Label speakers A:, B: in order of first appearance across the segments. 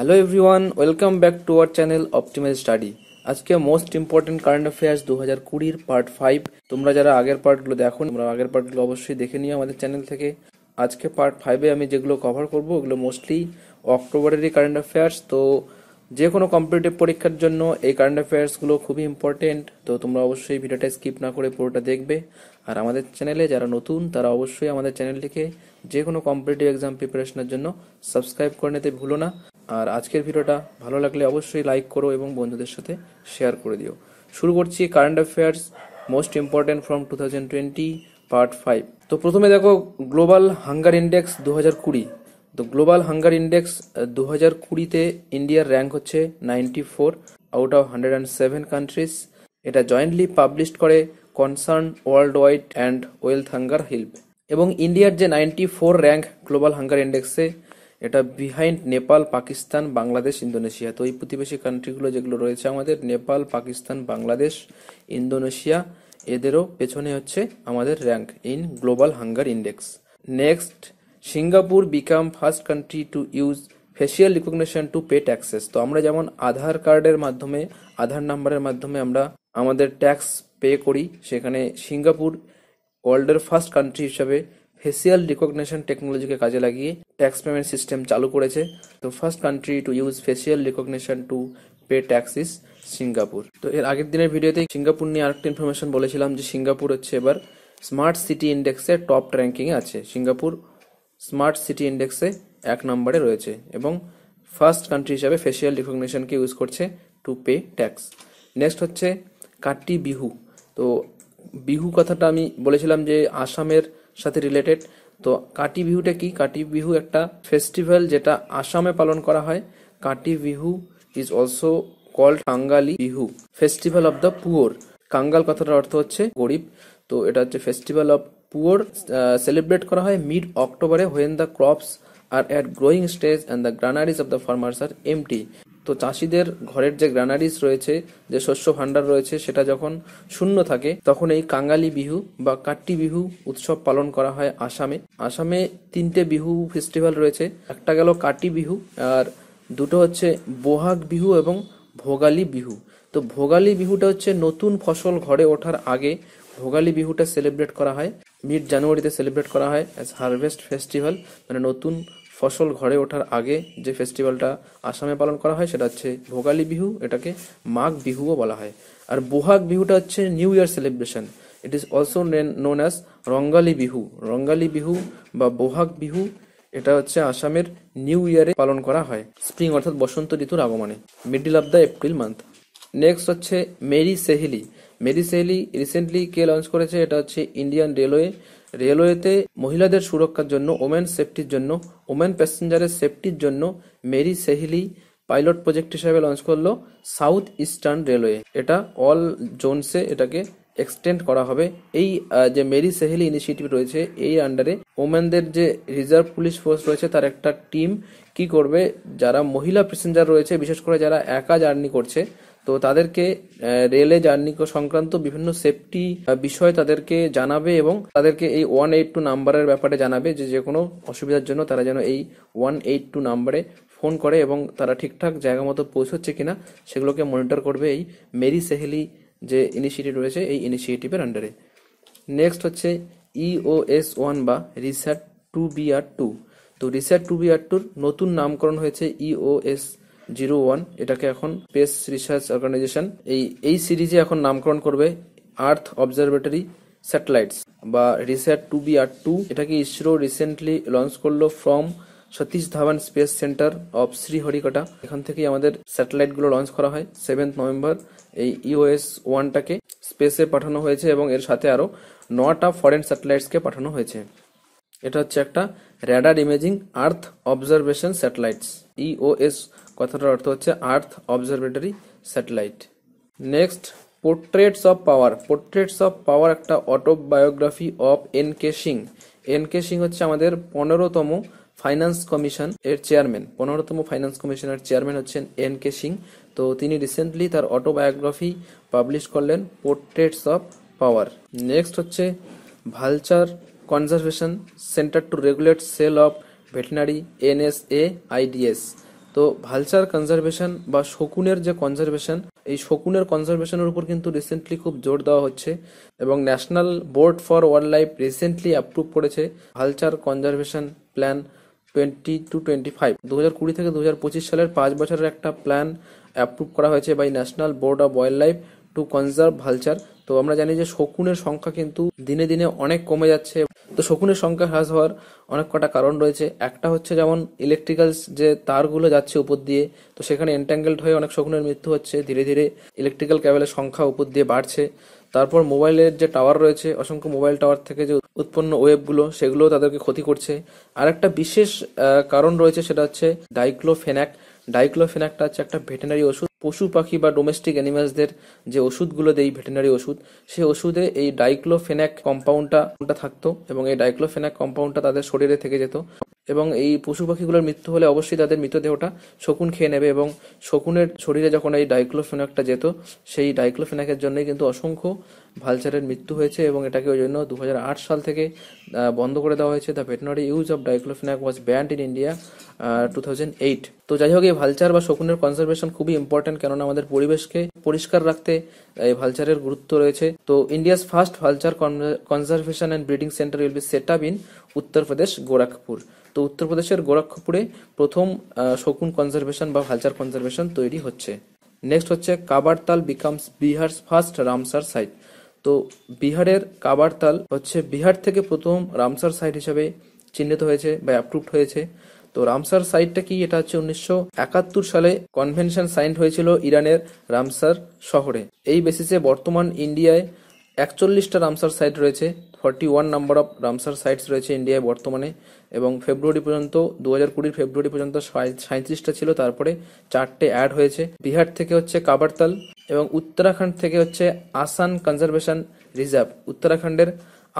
A: hello everyone welcome back to our channel optimal study আজকে most important current affairs দু হাজার কুড়ির part five তোমরা যারা আগের পার্টগুলো দেখো তোমরা আগের পার্টগুলো অবশ্যই দেখে নিও আমাদের চ্যানেল থেকে আজকে পার্ট ফাইভে আমি যেগুলো কভার করবো ওগুলো মোস্টলি অক্টোবরেরই কারেন্ট অ্যাফেয়ার্স তো যে কোনো কম্পিটিটিভ পরীক্ষার জন্য এই কারেন্ট অ্যাফেয়ার্সগুলো খুবই ইম্পর্টেন্ট তো তোমরা অবশ্যই ভিডিওটা স্কিপ না করে পুরোটা দেখবে আর আমাদের চ্যানেলে যারা নতুন তারা অবশ্যই আমাদের চ্যানেলটিকে যে কোনো কম্পিটিটিভ এক্সাম প্রিপারেশনের জন্য সাবস্ক্রাইব করে নিতে ভুলো না আর আজকের ভিডিওটা ভালো লাগলে অবশ্যই লাইক করো এবং বন্ধুদের সাথে শেয়ার করে দিও শুরু করছি current affairs most important from two thousand twenty part five তো প্রথমে দেখো গ্লোবাল হাঙ্গার ইন্ডেক্স দু হাজার কুড়ি তো গ্লোবাল হাঙ্গার ইন্ডেক্স দু হাজার কুড়িতে ইন্ডিয়ার র্যাঙ্ক হচ্ছে ninety four out of hundred and seven countries এটা জয়েন্টলি পাবলিশ করে concern world wide and wealth hunger help এবং ইন্ডিয়ার যে ninety four rank global hunger ইন্ডেক্সে এটা বিহাইন্ড নেপাল পাকিস্তান বাংলাদেশ ইন্দোনেশিয়া তো এই প্রতিবেশী কান্ট্রিগুলো যেগুলো রয়েছে আমাদের নেপাল পাকিস্তান বাংলাদেশ ইন্দোনেশিয়া এদেরও পেছনে হচ্ছে আমাদের rank in global hunger index next Singapore become first country to use facial recognition to pay taxes তো আমরা যেমন আধার কার্ডের মাধ্যমে আধার নাম্বারের মাধ্যমে আমরা আমাদের ট্যাক্স পে করি সেখানে সিঙ্গাপুর ওয়ার্ল্ডের ফার্স্ট কান্ট্রি হিসাবে ফেসিয়াল রিকগনেশন টেকনোলজিকে কাজে লাগিয়ে ট্যাক্স পেমেন্ট সিস্টেম চালু করেছে তো first country to use facial recognition to pay tax is Singapore তো এর আগের দিনের ভিডিওতে সিঙ্গাপুর নিয়ে আরেকটা ইনফরমেশন বলেছিলাম যে সিঙ্গাপুর হচ্ছে এবার স্মার্ট সিটি ইন্ডেক্সে টপ র্যাঙ্কিংয়ে আছে সিঙ্গাপুর স্মার্ট সিটি ইন্ডেক্সে এক নম্বরে রয়েছে এবং ফার্স্ট কান্ট্রি হিসাবে ফেসিয়াল রিকগনেশনকে ইউজ করছে টু পে ট্যাক্স নেক্সট হচ্ছে কাটি বিহু তো বিহু কথাটা আমি বলেছিলাম যে আসামের সাথে রিলেটেড তো কাটি বিহুটা কি কাটি বিহু একটা ফেস্টিভ্যাল যেটা আসামে পালন করা হয় Kati Bihu is also called Kangali Bihu festival of the poor কাঙ্গাল কথাটার অর্থ হচ্ছে গরিব তো এটা হচ্ছে ফেস্টিভ্যাল অফ পুয়োর সেলিব্রেট করা হয় মিড অক্টোবরে when the crops are at growing stage and the granaries of the farmers are empty তো চাষিদের ঘরের যে গ্রানারিস রয়েছে যে শস্য ভাণ্ডার রয়েছে সেটা যখন শূন্য থাকে তখন এই কাঙ্গালি বিহু বা কাট্টি বিহু উৎসব পালন করা হয় আসামে আসামে তিনটে বিহু ফেস্টিভ্যাল রয়েছে একটা গেল কাটি বিহু আর দুটো হচ্ছে বোহাগ বিহু এবং ভোগালী বিহু তো ভোগালী বিহুটা হচ্ছে নতুন ফসল ঘরে ওঠার আগে ভোগালী বিহুটা সেলিব্রেট করা হয় মিড জানুয়ারিতে সেলিব্রেট করা হয় অ্যাজ হারভেস্ট ফেস্টিভ্যাল মানে নতুন ফসল ঘরে ওঠার আগে যে ফেস্টিভ্যালটা আসামে পালন করা হয় সেটা হচ্ছে ভোগালী বিহু এটাকে মাঘ বিহুও বলা হয় আর বোহাগ বিহুটা হচ্ছে new year celebration it is also known as Rongali Bihu Rongali Bihu বা বোহাগ বিহু এটা হচ্ছে আসামের নিউ ইয়ারে পালন করা হয় স্প্রিং অর্থাৎ বসন্ত ঋতুর আগমনে middle of the April month next হচ্ছে মেরি সেহেলি মেরি সেহেলি রিসেন্টলি কে লঞ্চ করেছে এটা হচ্ছে ইন্ডিয়ান রেলওয়ে রেলওয়েতে মহিলাদের সুরক্ষার জন্য, ওমেন সেফটির জন্য, ওমেন প্যাসেঞ্জারের সেফটির জন্য মেরি সেহিলি পাইলট প্রজেক্ট হিসাবে লঞ্চ করলো সাউথ ইস্টার্ন রেলওয়ে এটা অল জোনসে এটাকে এক্সটেন্ড করা হবে এই যে মেরি সেহেলি ইনিশিয়েটিভ রয়েছে এই আন্ডারে ওমেনদের যে রিজার্ভ পুলিশ ফোর্স রয়েছে তার একটা টিম কি করবে যারা মহিলা প্যাসেঞ্জার রয়েছে বিশেষ করে যারা একা জার্নি করছে তো তাদেরকে রেলে জার্নি সংক্রান্ত বিভিন্ন সেফটি বিষয় তাদেরকে জানাবে এবং তাদেরকে এই ওয়ান এইট টু নাম্বারের ব্যাপারে জানাবে যে যে কোনো অসুবিধার জন্য তারা যেন এই ওয়ান এইট টু নাম্বারে ফোন করে এবং তারা ঠিকঠাক জায়গা মতো পৌঁছচ্ছে কিনা সেগুলোকে মনিটর করবে এই মেরি সেহেলি যে ইনিশিয়েটিভ রয়েছে এই ইনিশিয়েটিভের আন্ডারে নেক্সট হচ্ছে ইওএস e ওয়ান বা RISAT two B R two তো রিসার্ট টু বি আর টুর নতুন নামকরণ হয়েছে ইওএস e জিরো ওয়ান এটাকে এখন স্পেস রিসার্চ অর্গানাইজেশন এই এই সিরিজে এখন নামকরণ করবে আর্থ অবজারভেটরি স্যাটেলাইটস বা RISAT two B R two এটাকে ইসরো রিসেন্টলি লঞ্চ করলো from Satish Dhawan space centre of Sriharikota এখান থেকেই আমাদের স্যাটেলাইটগুলো লঞ্চ করা হয় সেভেন্থ নভেম্বর এই ইওএস ওয়ানটাকে স্পেসে পাঠানো হয়েছে এবং এর সাথে আরও নটা ফরেন স্যাটেলাইটসকে পাঠানো হয়েছে এটা হচ্ছে একটা radar imaging earth observation satellites EOS কথাটার অর্থ হচ্ছে earth observatory satellite next portraits of power portraits of power একটা autobiography of N K Singh N K Singh হচ্ছে আমাদের পনেরোতম ফাইন্যান্স কমিশন এর চেয়ারম্যান পনেরোতম ফাইন্যান্স কমিশনের চেয়ারম্যান হচ্ছেন এন কে সিং তো তিনি রিসেন্টলি তার অটোবায়োগ্রাফি পাবলিশ করলেন পোর্ট্রেটস অফ পাওয়ার নেক্সট হচ্ছে vulture conservation centre to regulate sale of veterinary NSAIDs তো ভালচার কনজারভেশন বা শকুনের যে কনজারভেশন এই শকুনের কনজারভেশনের উপর কিন্তু রিসেন্টলি খুব জোর দেওয়া হচ্ছে এবং national board for wildlife recently approve করেছে vulture conservation plan twenty to twenty five দু হাজার কুড়ি থেকে দু হাজার পঁচিশ সালের পাঁচ বছরের একটা প্ল্যান অ্যাপ্রুভ করা হয়েছে by national board of wildlife to conserve vulture তো আমরা জানি যে শকুনের সংখ্যা কিন্তু দিনে দিনে অনেক কমে যাচ্ছে তো শকুনের সংখ্যা হ্রাস হওয়ার অনেক কটা কারণ রয়েছে একটা হচ্ছে যেমন ইলেকট্রিক্যাল যে তারগুলো যাচ্ছে উপর দিয়ে তো সেখানে এন্ট্যাঙ্গেলড হয়ে অনেক শকুনের মৃত্যু হচ্ছে ধীরে ধীরে ইলেকট্রিক্যাল ক্যাবেলের সংখ্যা উপর দিয়ে বাড়ছে তারপর মোবাইলের যে টাওয়ার রয়েছে অসংখ্য মোবাইল টাওয়ার থেকে যে উৎপন্ন ওয়েবগুলো সেগুলো তাদেরকে ক্ষতি করছে আর একটা বিশেষ কারণ রয়েছে সেটা হচ্ছে ডাইক্লোফেনাক ডাইক্লোফেনাকটা হচ্ছে একটা ভেটেনারি ওষুধ পশু পাখি বা ডোমেস্টিক অ্যানিমালসদের যে ওষুধগুলো দেয় ভেটেনারি ওষুধ সেই ওষুধে এই ডাইক্লোফেনাক কম্পাউন্ডটা থাকতো এবং এই ডাইক্লোফেনাক কম্পাউন্ডটা তাদের শরীরে থেকে যেত এবং এই পশু পাখিগুলোর মৃত্যু হলে অবশ্যই তাদের মৃতদেহটা শকুন খেয়ে নেবে এবং শকুনের শরীরে যখন এই ডাইক্লোফেনাকটা যেত সেই ডাইক্লোফেনাকের জন্যই কিন্তু অসংখ্য ভালচারের মৃত্যু হয়েছে এবং এটাকে ওই জন্য দু সাল থেকে বন্ধ করে দেওয়া হয়েছে the veterinary use of diclofenac was banned in India too তো যাই হোক এই ভালচার বা শকুনের কনজারভেশন খুবই ইম্পর্টেন্ট কেননা আমাদের পরিবেশকে পরিষ্কার রাখতে এই ভালচারের গুরুত্ব রয়েছে তো India's first vulture conservation and breeding centre will be set up in Uttar Pradesh Gorakhpur তো উত্তরপ্রদেশের গোরক্ষপুরে প্রথম শকুন কনজারভেশন বা ভালচার কনজারভেশন তৈরি হচ্ছে নেক্সট হচ্ছে Kabartal becomes Bihar first Ramsar site তো বিহারের কাবারতাল হচ্ছে বিহার থেকে প্রথম রামসার সাইট হিসাবে চিহ্নিত হয়েছে বা অ্যাপ্রুভড হয়েছে তো রামসার সাইটটা কি এটা হচ্ছে উনিশশো একাত্তর সালে কনভেনশন সাইন হয়েছিল ইরানের রামসার শহরে এই বেসিসে বর্তমান ইন্ডিয়ায় একচল্লিশটা রামসার সাইট রয়েছে forty one number of Ramsar sites রয়েছে ইন্ডিয়ায় বর্তমানে এবং ফেব্রুয়ারি পর্যন্ত দু হাজার কুড়ির ফেব্রুয়ারি পর্যন্ত সাঁত্রিশটা ছিল তারপরে চারটে অ্যাড হয়েছে বিহার থেকে হচ্ছে কাবারতাল এবং উত্তরাখণ্ড থেকে হচ্ছে আসান কনজারভেশন রিজার্ভ উত্তরাখণ্ডের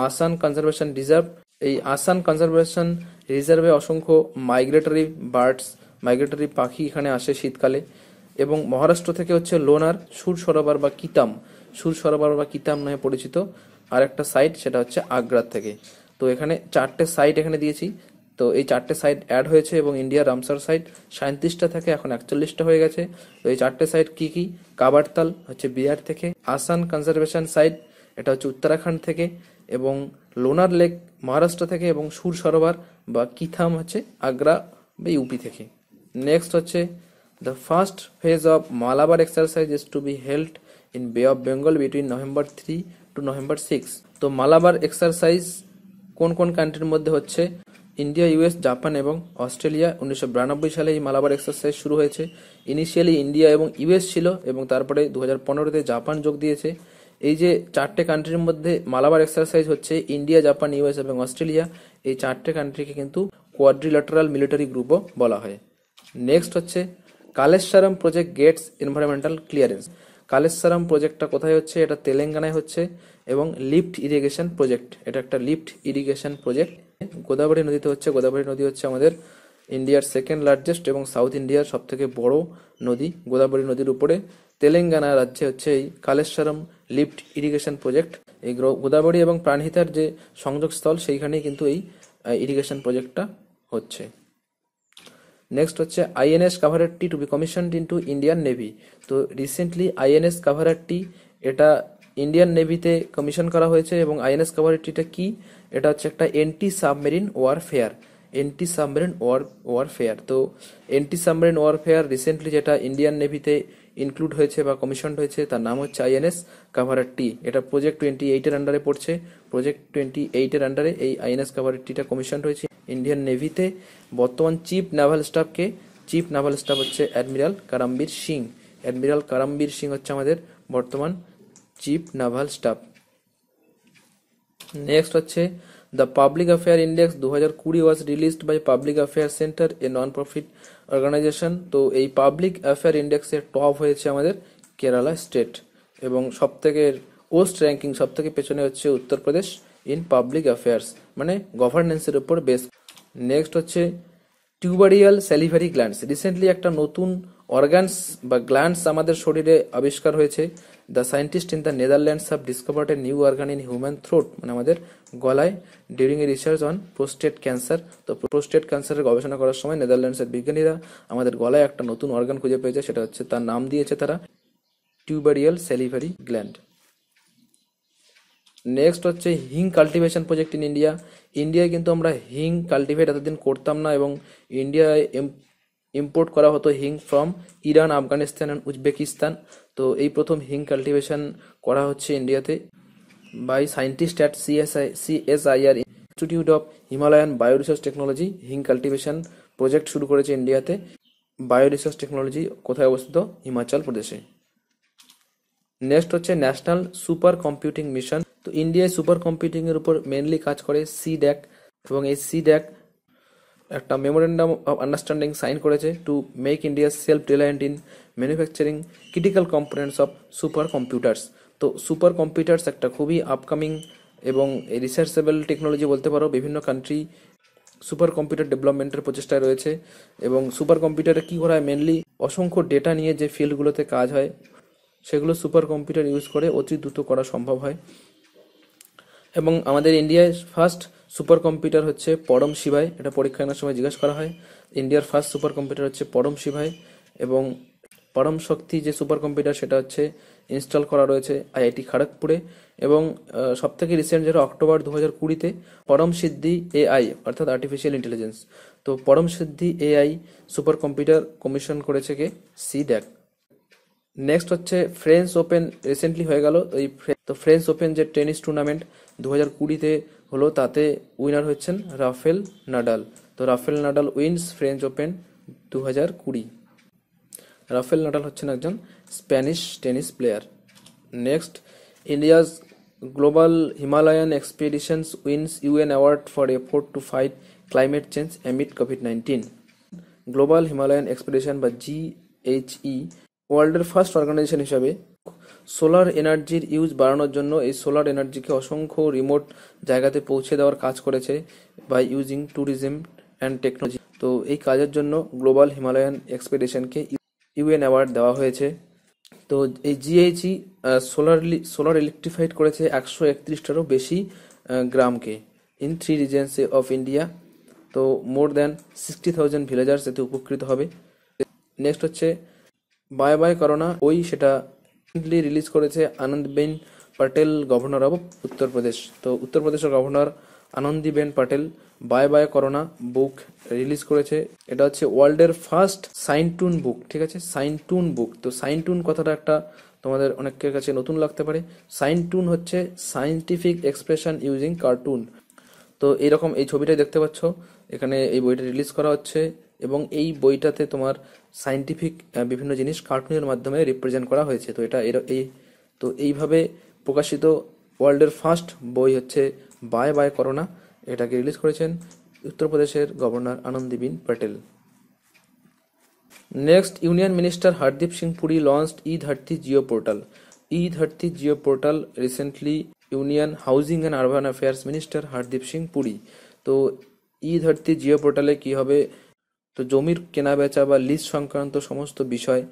A: আসান কনজারভেশন রিজার্ভ এই আসান কনজারভেশন রিজার্ভে অসংখ্য মাইগ্রেটরি বার্ডস মাইগ্রেটরি পাখি এখানে আসে শীতকালে এবং মহারাষ্ট্র থেকে হচ্ছে লোনার সুর সরোবর বা কিতাম সুর সরোবর বা কিতাম নামে পরিচিত আর একটা সাইট সেটা হচ্ছে আগ্রার থেকে তো এখানে চারটে সাইট এখানে দিয়েছি তো এই চারটে সাইট অ্যাড হয়েছে এবং ইন্ডিয়া রামসার সাইট সাঁত্রিশটা থেকে এখন একচল্লিশটা হয়ে গেছে তো এই চারটে সাইট কি কি কাবারতাল হচ্ছে বিহার থেকে আসান কনজারভেশন সাইট এটা হচ্ছে উত্তরাখণ্ড থেকে এবং লোনার লেক মহারাষ্ট্র থেকে এবং সুর সরোবর বা কিথাম হচ্ছে আগ্রা বা ইউপি থেকে নেক্সট হচ্ছে the first phase of Malabar exercise is to be held in bay of Bengal between November three to November six তো মালাবার এক্সারসাইজ কোন কোন কান্ট্রির মধ্যে হচ্ছে ইন্ডিয়া ইউএস জাপান এবং অস্ট্রেলিয়া উনিশশো সালে এই মালাবার এক্সারসাইজ শুরু হয়েছে ইনিশিয়ালি ইন্ডিয়া এবং ইউএস ছিল এবং তারপরে দু হাজার পনেরোতে জাপান যোগ দিয়েছে এই যে চারটে কান্ট্রির মধ্যে মালাবার এক্সারসাইজ হচ্ছে ইন্ডিয়া জাপান ইউএস এবং অস্ট্রেলিয়া এই চারটে কান্ট্রিকে কিন্তু কোয়াড্রিলেটারাল মিলিটারি গ্রুপও বলা হয় নেক্সট হচ্ছে Kaleshwaram project gets environmental clearance Kaleshwaram প্রজেক্টটা কোথায় হচ্ছে এটা তেলেঙ্গানায় হচ্ছে এবং লিফট ইরিগেশন প্রজেক্ট এটা একটা লিফট ইরিগেশন প্রজেক্ট গোদাবরী নদীতে হচ্ছে গোদাবরী নদী হচ্ছে আমাদের ইন্ডিয়ার সেকেন্ড লার্জেস্ট এবং সাউথ ইন্ডিয়ার সবথেকে বড় নদী গোদাবরী নদীর উপরে তেলেঙ্গানা রাজ্যে হচ্ছে এই কালেশ্বরম লিফট ইরিগেশন প্রজেক্ট এই গোদাবরী এবং প্রাণহিতার যে সংযোগস্থল সেইখানেই কিন্তু এই ইরিগেশন প্রজেক্টটা হচ্ছে নেক্সট হচ্ছে আইএনএস টি to be commissioned to Indian navy তো রিসেন্টলি আইএনএস টি এটা ইন্ডিয়ান নেভিতে কমিশন করা হয়েছে এবং আইএনএস টিটা কি এটা হচ্ছে একটা anti submarine warfare anti submarine war warfare তো এন্টি সাবমেরিন ওয়ারফেয়ার রিসেন্টলি যেটা ইন্ডিয়ান নেভিতে ইনক্লুড হয়েছে বা কমিশন হয়েছে তার নাম হচ্ছে আইএনএস কাভারার টি এটা প্রজেক্ট টোয়েন্টি এইটের আন্ডারে পড়ছে প্রজেক্ট টোয়েন্টি এইটের আন্ডারে এই আইএনএস কাভারার টিটা কমিশন হয়েছে ইন্ডিয়ান নেভিতে বর্তমান চিফ নাভাল স্টাফকে চিফ নাভাল স্টাফ হচ্ছে অ্যাডমিরাল কারামবীর সিং অ্যাডমিরাল কারামবীর সিং হচ্ছে আমাদের বর্তমান চিফ নাভাল স্টাফ নেক্সট হচ্ছে The Public Affair Index দু হাজার কুড়ি was released by public affair centre a non profit organisation তো এই পাবলিক অ্যাফেয়ার ইন্ডেক্সে টপ হয়েছে আমাদের কেরালা স্টেট এবং সবথেকে ওস্ট র্যাঙ্কিং সব থেকে পেছনে হচ্ছে উত্তরপ্রদেশ ইন পাবলিক অ্যাফেয়ার্স মানে গভর্নেন্সের উপর বেস নেক্সট হচ্ছে টিউবারিয়াল স্যালিভারি গ্ল্যান্ডস রিসেন্টলি একটা নতুন অর্গানস বা গ্ল্যান্ডস আমাদের শরীরে আবিষ্কার হয়েছে the scientist in the Netherlands have discovered a new organ in human throat মানে আমাদের গলায় during a research on prostate cancer তো প্রোস্টেট ক্যান্সারের গবেষণা করার সময় নেদারল্যান্ডসের বিজ্ঞানীরা আমাদের গলায় একটা নতুন অর্গান খুঁজে পেয়েছে সেটা হচ্ছে তার নাম দিয়েছে তারা টিউবারিয়াল সেলিভারি গ্ল্যান্ড নেক্সট হচ্ছে হিং কাল্টিভেশন প্রজেক্ট ইন ইন্ডিয়া ইন্ডিয়ায় কিন্তু আমরা হিং কাল্টিভেট এতদিন করতাম না এবং ইন্ডিয়ায় ইম্পোর্ট করা হতো hing from Iran Afghanistan and Uzbekistan তো এই প্রথম হিং কাল্টিভেশন করা হচ্ছে ইন্ডিয়াতে by scientist at CSI CSIR institute of Himalayan bio resource technology hing cultivation project শুরু করেছে ইন্ডিয়াতে বায়ো রিসোর্স টেকনোলজি কোথায় অবস্থিত হিমাচল প্রদেশে নেক্সট হচ্ছে ন্যাশনাল সুপার কম্পিউটিং মিশন তো ইন্ডিয়ায় সুপার কম্পিউটিংয়ের উপর মেনলি কাজ করে সি ড্যাক এবং এই সি ড্যাক একটা মেমোরেন্ডাম অফ আন্ডারস্ট্যান্ডিং সাইন করেছে to make India self reliant in manufacturing critical components of super computers তো সুপার কম্পিউটার্স একটা খুবই আপকামিং এবং রিসার্চেবল টেকনোলজি বলতে পারো বিভিন্ন কান্ট্রি সুপার কম্পিউটার ডেভেলপমেন্টের প্রচেষ্টায় রয়েছে এবং সুপার কম্পিউটারে কী করা হয় মেনলি অসংখ্য ডেটা নিয়ে যে ফিল্ডগুলোতে কাজ হয় সেগুলো সুপার কম্পিউটার ইউজ করে অতি দ্রুত করা সম্ভব হয় এবং আমাদের ইন্ডিয়ায় ফার্স্ট সুপার কম্পিউটার হচ্ছে পরম শিবাই এটা পরীক্ষা নেওয়ার সময় জিজ্ঞাসা করা হয় ইন্ডিয়ার ফার্স্ট সুপার কম্পিউটার হচ্ছে পরম শিবাই এবং পরম শক্তি যে সুপার কম্পিউটার সেটা হচ্ছে ইনস্টল করা রয়েছে আইআইটি খড়গপুরে এবং সবথেকে রিসেন্ট যেটা অক্টোবর দু হাজার কুড়িতে পরম সিদ্ধি এআই অর্থাৎ আর্টিফিশিয়াল ইন্টেলিজেন্স তো পরম সিদ্ধি এআই সুপার কম্পিউটার কমিশন করেছে কে সি ড্যাক নেক্সট হচ্ছে ফ্রেন্স ওপেন রিসেন্টলি হয়ে গেল এই তো ফ্রেন্স ওপেন যে টেনিস টুর্নামেন্ট দু হাজার কুড়িতে হলো তাতে উইনার হচ্ছেন রাফেল নাডাল তো Rafael Nadal wins French open দু হাজার কুড়ি রাফেল নাডাল হচ্ছেন একজন Spanish tennis player next India's global Himalayan expeditions wins UN award for effort to fight climate change amid COVID nineteen global Himalayan expedition বা GHE ওয়ার্ল্ডের first organisation হিসাবে solar এনার্জির use বাড়ানোর জন্য এই সোলার এনার্জিকে অসংখ্য রিমোট জায়গাতে পৌঁছে দেওয়ার কাজ করেছে by using tourism and technology তো এই কাজের জন্য গ্লোবাল হিমালয়ান এক্সপেডিশনকে ইউএন অ্যাওয়ার্ড দেওয়া হয়েছে তো এই জিএইচই সোলারলি সোলার ইলেকট্রিফাইড করেছে একশো একত্রিশটারও বেশি গ্রামকে in three regions of India তো more than sixty thousand villagers এতে উপকৃত হবে নেক্সট হচ্ছে বায় বায় করোনা ওই সেটা রিসেন্টলি রিলিজ করেছে আনন্দবেন পটেল গভর্নর অব উত্তরপ্রদেশ তো উত্তরপ্রদেশের governor Anandiben Patel bye bye corona book release করেছে এটা হচ্ছে ওয়ার্ল্ডের ফার্স্ট সাইনটুন বুক ঠিক আছে সাইনটুন বুক তো সাইনটুন কথাটা একটা তোমাদের অনেকের কাছে নতুন লাগতে পারে সাইনটুন হচ্ছে সায়েন্টিফিক এক্সপ্রেশন ইউজিং কার্টুন তো এরকম এই ছবিটা দেখতে পাচ্ছ এখানে এই বইটা রিলিজ করা হচ্ছে এবং এই বইটাতে তোমার সাইন্টিফিক বিভিন্ন জিনিস কার্টুনের মাধ্যমে রিপ্রেজেন্ট করা হয়েছে তো এটা এই তো এইভাবে প্রকাশিত ওয়ার্ল্ডের ফার্স্ট বই হচ্ছে বায় বায় করোনা এটাকে রিলিজ করেছেন উত্তরপ্রদেশের governor Anandiben Patel next union minister Hardeep Singh Puri launched e Dharti geo portal e Dharti geo portal recently union housing and urban affairs minister Hardeep Singh Puri তো ই ধারতি জিও পোর্টালে কী হবে তো জমির কেনাবেচা বা লিজ সংক্রান্ত সমস্ত বিষয়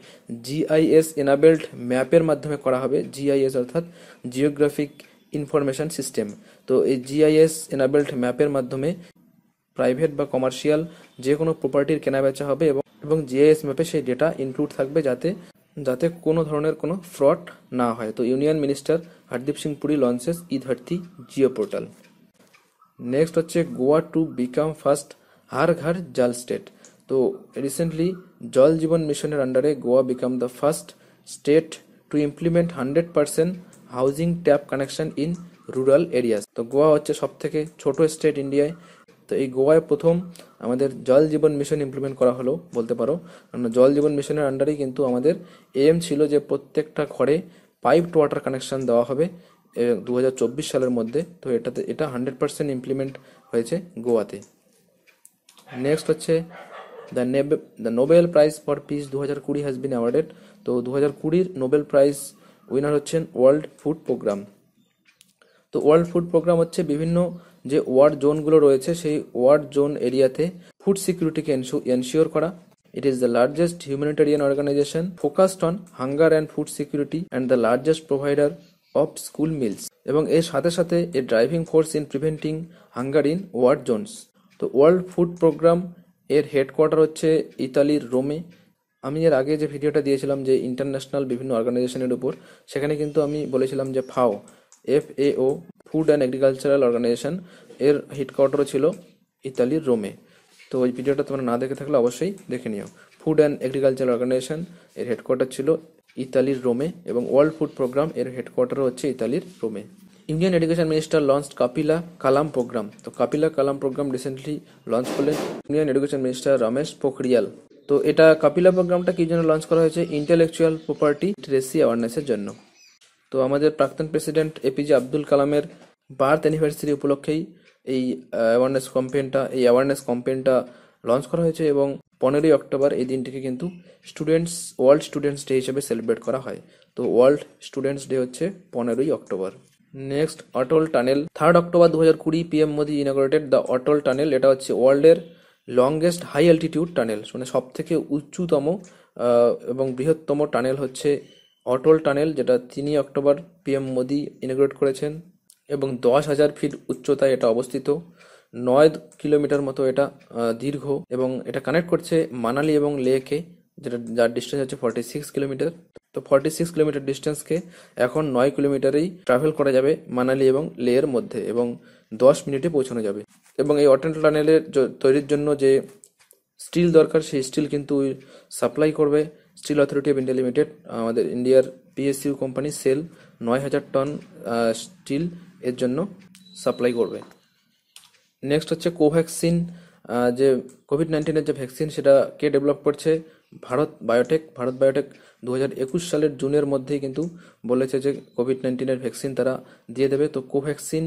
A: জিআইএস এনাবেল্ড ম্যাপের মাধ্যমে করা হবে জিআইএস অর্থাৎ জিওগ্রাফিক ইনফরমেশন সিস্টেম তো এই জিআইএস এনাবেল্ড ম্যাপের মাধ্যমে প্রাইভেট বা কমার্শিয়াল যে কোনো প্রপার্টির কেনাবেচা হবে এবং এবং জিআইএস ম্যাপে সেই ডেটা ইনক্লুড থাকবে যাতে যাতে কোনো ধরনের কোনো ফ্রড না হয় তো union minister Hardeep Singh Puri launches E Dharti geo portal next হচ্ছে Goa to become first Har Ghar Jal state তো রিসেন্টলি জল জীবন মিশনের আন্ডারে Goa become the first state to implement hundred percent housing tap connection in rural areas তো গোয়া হচ্ছে সব থেকে ছোটো স্টেট ইন্ডিয়ায় তো এই গোয়ায় প্রথম আমাদের জল জীবন মিশন ইমপ্লিমেন্ট করা হলো বলতে পারো কারণ জল জীবন মিশনের আন্ডারেই কিন্তু আমাদের এম ছিল যে প্রত্যেকটা ঘরে পাইপ ওয়াটার কানেকশন দেওয়া হবে দু হাজার সালের মধ্যে তো এটাতে এটা হান্ড্রেড পার্সেন্ট ইমপ্লিমেন্ট হয়েছে গোয়াতে নেক্সট হচ্ছে the the Nobel prize for peace দু হাজার কুড়ি হ্যাজ বিন অ্যাওয়ার্ডেড তো দু হাজার কুড়ির নোবেল প্রাইজ উইনার হচ্ছেন ওয়ার্ল্ড ফুড প্রোগ্রাম তো ওয়ার্ল্ড ফুড প্রোগ্রাম হচ্ছে বিভিন্ন যে ওয়ার্ড জোনগুলো রয়েছে সেই ওয়ার্ড জোন এরিয়াতে ফুড সিকিউরিটিকে এনশিওর করা it is the largest humanitarian organisation focused on hunger and food security and the largest provider of school meals এবং এর সাথে সাথে a driving force in preventing hunger in war zones তো world food programme এর headquarter হচ্ছে ইতালির রোমে আমি এর আগে যে ভিডিওটা দিয়েছিলাম যে ইন্টারন্যাশনাল বিভিন্ন অর্গানাইজেশনের উপর সেখানে কিন্তু আমি বলেছিলাম যে FAO F A O food and agricultural organisation এর হেডকোয়ার্টারও ছিল ইতালির রোমে তো ওই ভিডিওটা তোমরা না দেখে থাকলে অবশ্যই দেখে নিও ফুড অ্যান্ড এগ্রিকালচারাল অর্গানাইজেশন এর হেডকোয়ার্টার ছিল ইতালির রোমে এবং ওয়ার্ল্ড ফুড প্রোগ্রাম এর হেডকোয়ার্টারও হচ্ছে ইতালির রোমে Indian education minister launch Kapila Kalam programme তো Kapila Kalam programme recently launch করলেন Indian education minister Ramesh Pokhriyal তো এটা কাপিলা প্রোগ্রামটা কি জন্য লঞ্চ করা হয়েছে ইন্টেলেকচুয়াল প্রপার্টি ট্রেসি অ্যাওয়ারনেসের জন্য তো আমাদের প্রাক্তন প্রেসিডেন্ট এপিজে আব্দুল কালামের বার্থ অ্যানিভার্সারি উপলক্ষেই এই অ্যাওয়ারনেস ক্যাম্পেইনটা এই অ্যাওয়ারনেস ক্যাম্পেইনটা লঞ্চ করা হয়েছে এবং পনেরোই অক্টোবর এই দিনটিকে কিন্তু স্টুডেন্টস ওয়ার্ল্ড স্টুডেন্টস ডে হিসেবে সেলিব্রেট করা হয় তো ওয়ার্ল্ড স্টুডেন্টস ডে হচ্ছে পনেরোই অক্টোবর next Atal tunnel third October দু হাজার কুড়ি PM Modi inaugurated the Atal tunnel এটা হচ্ছে ওয়ার্ল্ডের লংগেস্ট হাই অ্যাল্টিটিউড টানেল মানে সব থেকে উচ্চতম এবং বৃহত্তম টানেল হচ্ছে অটল টানেল যেটা তিনই অক্টোবর পিএম মোদি ইনগ্রেট করেছেন এবং দশ হাজার ফিট উচ্চতায় এটা অবস্থিত নয় কিলোমিটার মতো এটা দীর্ঘ এবং এটা কানেক্ট করছে মানালি এবং লেকে যেটা যার ডিস্টেন্স হচ্ছে ফর্টি সিক্স কিলোমিটার তো ফর্টি সিক্স কিলোমিটার ডিস্টেন্সকে এখন নয় কিলোমিটারেই ট্রাভেল করা যাবে মানালি এবং লেয়ের মধ্যে এবং দশ মিনিটে পৌঁছানো যাবে এবং এই অটেন্ট টানেলের তৈরির জন্য যে স্টিল দরকার সেই স্টিল কিন্তু সাপ্লাই করবে steel authority of India limited আমাদের ইন্ডিয়ার পিএসইউ কোম্পানি সেল নয় হাজার টন স্টিল এর জন্য সাপ্লাই করবে নেক্সট হচ্ছে কোভ্যাক্সিন যে কোভিড নাইন্টিনের যে ভ্যাকসিন সেটাকে ডেভেলপ করছে ভারত বায়োটেক ভারত বায়োটেক দু সালের জুনের মধ্যেই কিন্তু বলেছে যে কোভিড নাইন্টিনের ভ্যাকসিন তারা দিয়ে দেবে তো Covaxin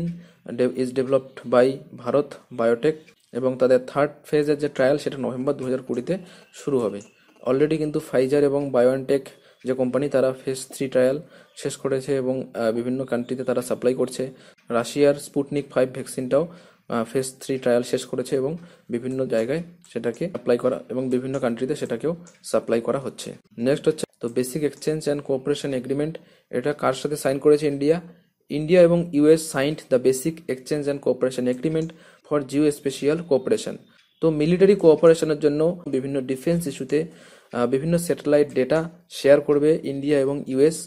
A: is developed by Bharat biotech এবং তাদের থার্ড ফেজের যে ট্রায়াল সেটা নভেম্বর দু হাজার কুড়িতে শুরু হবে অলরেডি কিন্তু ফাইজার এবং বায়োএনটেক যে কোম্পানি তারা ফেজ থ্রি ট্রায়াল শেষ করেছে এবং বিভিন্ন কান্ট্রিতে তারা সাপ্লাই করছে রাশিয়ার স্পুটনিক ফাইভ ভ্যাকসিনটাও ফেস থ্রি ট্রায়াল শেষ করেছে এবং বিভিন্ন জায়গায় সেটাকে অ্যাপ্লাই করা এবং বিভিন্ন কান্ট্রিতে সেটাকেও সাপ্লাই করা হচ্ছে নেক্সট হচ্ছে তো basic exchange and cooperation agreement এটা কার সাথে সাইন করেছে ইন্ডিয়া ইন্ডিয়া এবং US signed the basic exchange and cooperation agreement for geo spatial cooperation তো মিলিটারি কোঅপারেশনের জন্য বিভিন্ন ডিফেন্স ইস্যুতে বিভিন্ন স্যাটেলাইট ডেটা শেয়ার করবে ইন্ডিয়া এবং US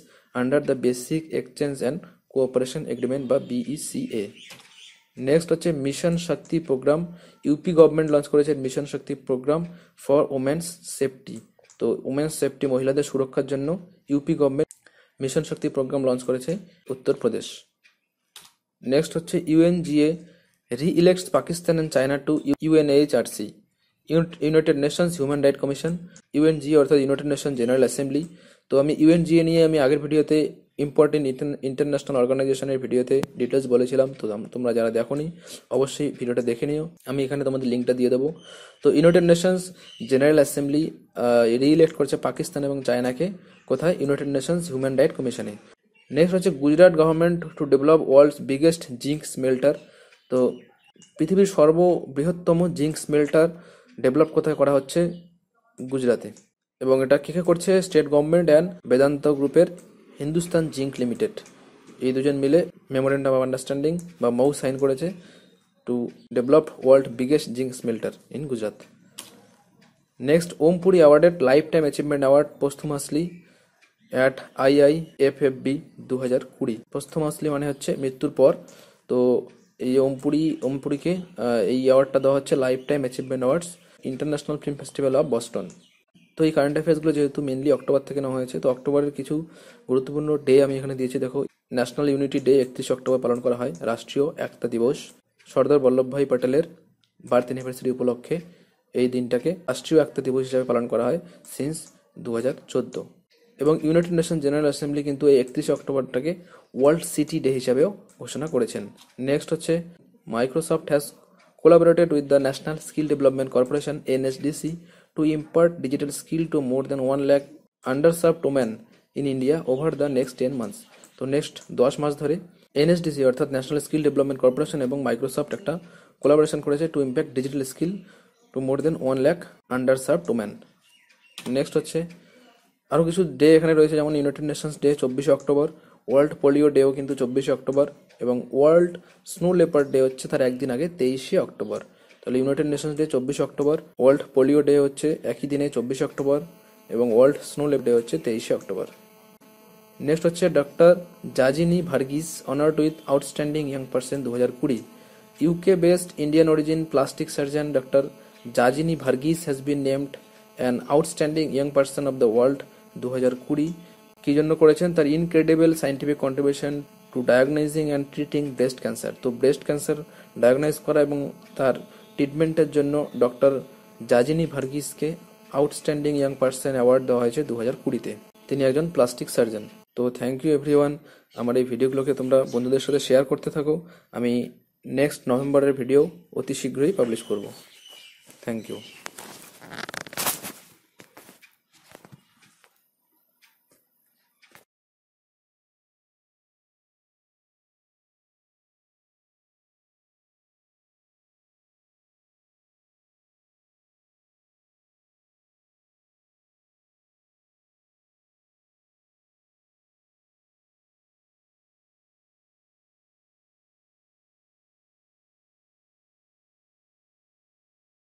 A: under the basic exchange and cooperation agreement বা বিইসিএ নেক্সট হচ্ছে mission Shakti programme UP government launch করেছে mission Shakti programme for women's safety তো ওমেন্স সেফটি মহিলাদের সুরক্ষার জন্য UP government mission Shakti programme launch করেছে উত্তরপ্রদেশ নেক্সট হচ্ছে UNGA reelects Pakistan and China to UNHRC United Nations human right commission UNGA অর্থাৎ United Nation general assembly তো আমি ইউএনজিএ নিয়ে আমি আগের ভিডিওতে ইম্পর্টেন্ট ইন্টারন্যাশনাল অর্গানাইজেশনের ভিডিওতে ডিটেলস বলেছিলাম তো তোমরা যারা দেখোনি অবশ্যই ভিডিওটা দেখে নিও আমি এখানে তোমাদের লিঙ্কটা দিয়ে দেবো তো United Nations general assembly elect করছে পাকিস্তান এবং চায়নাকে কোথায় ইউনাইটেড নেশনস হিউম্যান রাইট কমিশনে নেক্সট হচ্ছে Gujarat government to develop world's biggest zinc smelter তো পৃথিবীর সর্ববৃহত্তম জিঙ্ক স্মেল্টার ডেভেলপ কোথায় করা হচ্ছে গুজরাতে এবং এটা কে কে করছে স্টেট গভর্নমেন্ট অ্যান্ড বেদান্ত গ্রুপের হিন্দুস্তান জিঙ্ক লিমিটেড এই দুজন মিলে মেমোরেন্ডাম অফ আন্ডারস্ট্যান্ডিং বা মৌ সাইন করেছে to develop world biggest zinc smelter in Gujarat next Om Puri Puri awarded lifetime achievement award posthumously at I I F F B দু হাজার কুড়ি পোস্তুমাসলি মানে হচ্ছে মৃত্যুর পর তো এই ওমপুরি ওমপুরিকে এই অ্যাওয়ার্ডটা দেওয়া হচ্ছে lifetime achievement awards international film festival of Boston তো এই কারেন্ট অ্যাফেয়ার্সগুলো যেহেতু মেনলি অক্টোবর থেকে নেওয়া হয়েছে তো অক্টোবরের কিছু গুরুত্বপূর্ণ ডে আমি এখানে দিয়েছি দেখো ন্যাশনাল ইউনিটি ডে একত্রিশে অক্টোবর পালন করা হয় রাষ্ট্রীয় একতা দিবস সর্দার বল্লভভাই প্যাটেলের বার্থ অ্যানিভার্সারি উপলক্ষে এই দিনটাকে রাষ্ট্রীয় একতা দিবস হিসাবে পালন করা হয় সিন্স দু হাজার চোদ্দো এবং ইউনাইটেড নেশন জেনারেল অ্যাসেম্বলি কিন্তু এই একত্রিশে অক্টোবরটাকে ওয়ার্ল্ড সিটি ডে হিসাবেও ঘোষণা করেছেন নেক্সট হচ্ছে Microsoft has collaborated with the national skill development corporation NSDC to impart digital skill to more than 1 lakh underserved women in India over the next 10 months তো next দশ মাস ধরে NSDC অর্থাৎ national skill development corporation এবং Microsoft একটা collaboration করেছে to impact digital skill to more than one lakh under serve to man next হচ্ছে আরও কিছু ডে এখানে রয়েছে যেমন ইউনাইটেড নেশনস ডে চব্বিশে অক্টোবর ওয়ার্ল্ড পোলিও ডেও কিন্তু চব্বিশে অক্টোবর এবং ওয়ার্ল্ড স্নো লেপার ডে হচ্ছে তার একদিন আগে তেইশে অক্টোবর তাহলে ইউনাইটেড নেশনস ডে চব্বিশে অক্টোবর ওয়ার্ল্ড পোলিও ডে হচ্ছে একই দিনে চব্বিশে অক্টোবর এবং ওয়ার্ল্ড স্নো লেপ ডে হচ্ছে তেইশে অক্টোবর নেক্সট হচ্ছে doctor Jajini Varghese honoured with outstanding young person দু হাজার কুড়ি UK based Indian origin plastic surgeon doctor Jajini Varghese has been named an outstanding young person of the world দু হাজার কুড়ি কী জন্য করেছেন তার incredible scientific contribution to diagnosing and treating breast cancer তো ব্রেস্ট ক্যান্সার ডায়াগনাইজ করা এবং তার ট্রিটমেন্টের জন্য ডক্টর জাজিনি ভার্গিসকে আউটস্ট্যান্ডিং ইয়াং পার্সন অ্যাওয়ার্ড দেওয়া হয়েছে দু হাজার কুড়িতে তিনি একজন প্লাস্টিক সার্জন তো থ্যাংক ইউ এভরিওয়ান আমার এই ভিডিওগুলোকে তোমরা বন্ধুদের সাথে শেয়ার করতে থাকো আমি নেক্সট নভেম্বরের ভিডিও অতি শীঘ্রই পাবলিশ করব থ্যাংক ইউ